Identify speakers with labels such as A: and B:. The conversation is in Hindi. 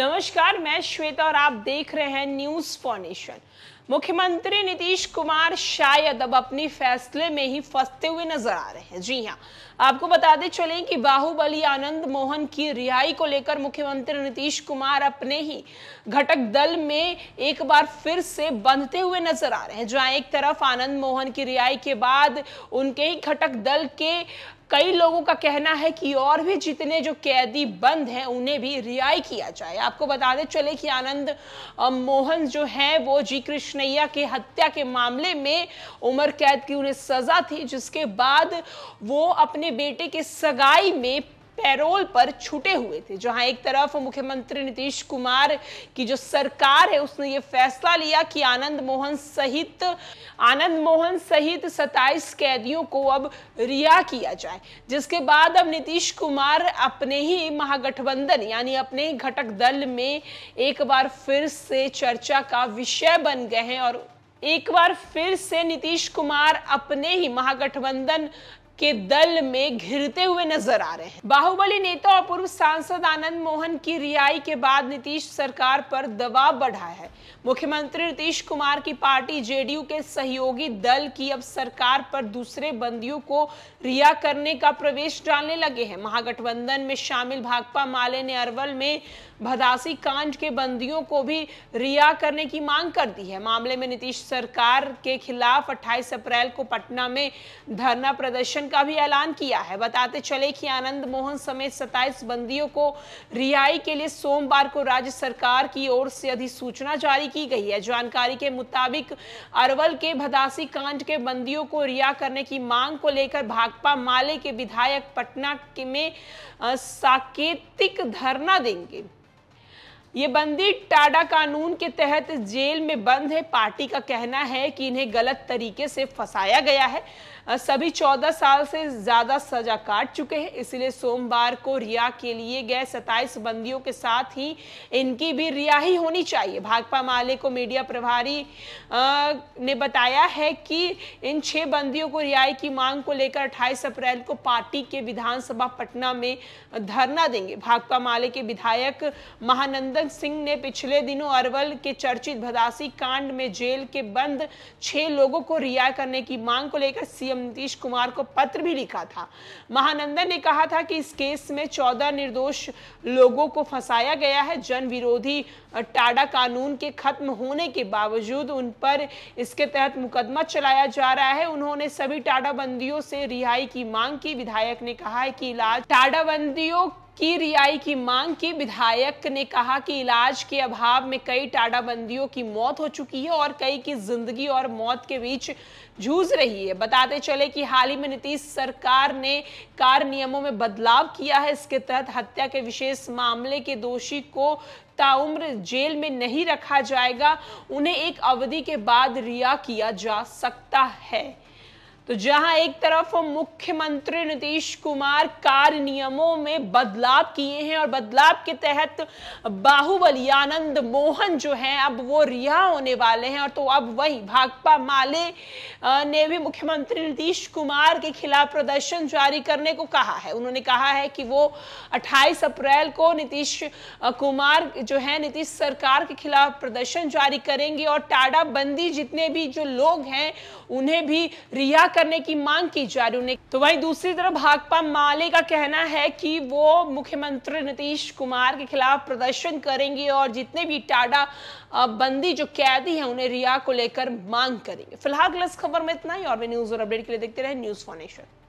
A: नमस्कार मैं श्वेता और आप देख रहे हैं न्यूज फॉर्नेशन मुख्यमंत्री नीतीश कुमार शायद अब अपने फैसले में ही फंसते हुए नजर आ रहे हैं जी हाँ आपको बताते चलें कि बाहुबली आनंद मोहन की रिहाई को लेकर मुख्यमंत्री नीतीश कुमार अपने ही घटक दल में एक बार फिर से बंधते हुए नजर आ रहे हैं जहां एक तरफ आनंद मोहन की रिहाई के बाद उनके ही घटक दल के कई लोगों का कहना है कि और भी जितने जो कैदी बंद हैं उन्हें भी रिहाई किया जाए आपको बता दें चले कि आनंद मोहन जो है वो जी कृष्णैया के हत्या के मामले में उम्र कैद की उन्हें सजा थी जिसके बाद वो अपने बेटे के सगाई में पैरोल पर छूटे हुए थे जहां एक तरफ मुख्यमंत्री नीतीश कुमार की जो सरकार है उसने ये फैसला लिया कि आनंद मोहन सहित आनंद मोहन सहित 27 कैदियों को अब रिहा किया जाए जिसके बाद अब नीतीश कुमार अपने ही महागठबंधन यानी अपने घटक दल में एक बार फिर से चर्चा का विषय बन गए हैं और एक बार फिर से नीतीश कुमार अपने ही महागठबंधन के दल में घिरते हुए नजर आ रहे हैं बाहुबली नेता और पूर्व सांसद आनंद मोहन की रिहाई के बाद नीतीश सरकार पर दबाव बढ़ा है मुख्यमंत्री नीतीश कुमार की पार्टी जेडीयू के सहयोगी दल की अब सरकार पर दूसरे बंदियों को रिहा करने का प्रवेश डालने लगे हैं महागठबंधन में शामिल भाकपा माले ने अरवल में भदासी कांड के बंदियों को भी रिहा करने की मांग कर दी है मामले में नीतीश सरकार के खिलाफ 28 अप्रैल को पटना में धरना प्रदर्शन का भी ऐलान किया है बताते चले कि आनंद मोहन समेत 27 बंदियों को रिहाई के लिए सोमवार को राज्य सरकार की ओर से अधिसूचना जारी की गई है जानकारी के मुताबिक अरवल के भदासी कांड के बंदियों को रिहा करने की मांग को लेकर भाकपा माले के विधायक पटना में साकेतिक धरना देंगे ये बंदी टाडा कानून के तहत जेल में बंद है पार्टी का कहना है कि इन्हें गलत तरीके से फंसाया गया है सभी 14 साल से ज़्यादा सजा काट चुके हैं इसलिए सोमवार को रिया के लिए गए 27 बंदियों के साथ ही इनकी भी रिहाई होनी चाहिए भाकपा माले को मीडिया प्रभारी ने बताया है कि इन छह बंदियों को रिहाई की मांग को लेकर 28 अप्रैल को पार्टी के विधानसभा पटना में धरना देंगे भाकपा माले के विधायक महानंद पदक सिंह ने पिछले दिनों अरवल के चर्चित भदासी कांड में जेल के बंद छह लोगों को रिहा करने की मांग को लेकर सीएम नीतीश कुमार को पत्र भी लिखा था महानंदन ने कहा था कि इस केस में चौदह निर्दोष लोगों को फंसाया गया है जन विरोधी टाडा कानून के खत्म होने के बावजूद उन पर इसके तहत मुकदमा चलाया जा रहा है उन्होंने सभी टाडा बंदियों से रिहाई की मांग की विधायक ने कहा है कि इलाज टाडा बंदियों की रियाई की मांग की विधायक ने कहा कि इलाज के अभाव में कई टाडा बंदियों की मौत हो चुकी है और कई की जिंदगी और मौत के बीच जूझ रही है बताते चले कि हाल ही में नीतीश सरकार ने कार नियमों में बदलाव किया है इसके तहत हत्या के विशेष मामले के दोषी को ताउम्र जेल में नहीं रखा जाएगा उन्हें एक अवधि के बाद रिहा किया जा सकता है तो जहां एक तरफ मुख्यमंत्री नीतीश कुमार कार्य नियमों में बदलाव किए हैं और बदलाव के तहत बाहुबली आनंद मोहन जो हैं अब वो रिहा होने वाले हैं और तो अब वही भाकपा माले ने भी मुख्यमंत्री नीतीश कुमार के खिलाफ प्रदर्शन जारी करने को कहा है उन्होंने कहा है कि वो 28 अप्रैल को नीतीश कुमार जो है नीतीश सरकार के खिलाफ प्रदर्शन जारी करेंगे और टाडा बंदी जितने भी जो लोग हैं उन्हें भी रिहा करने की मांग की जारू ने तो वहीं दूसरी तरफ भाकपा माले का कहना है कि वो मुख्यमंत्री नीतीश कुमार के खिलाफ प्रदर्शन करेंगे और जितने भी टाडा बंदी जो कैदी हैं उन्हें रिहा को लेकर मांग करेंगे फिलहाल इस खबर में इतना ही और भी न्यूज और अपडेट के लिए देखते रहे न्यूज फाउंडेशन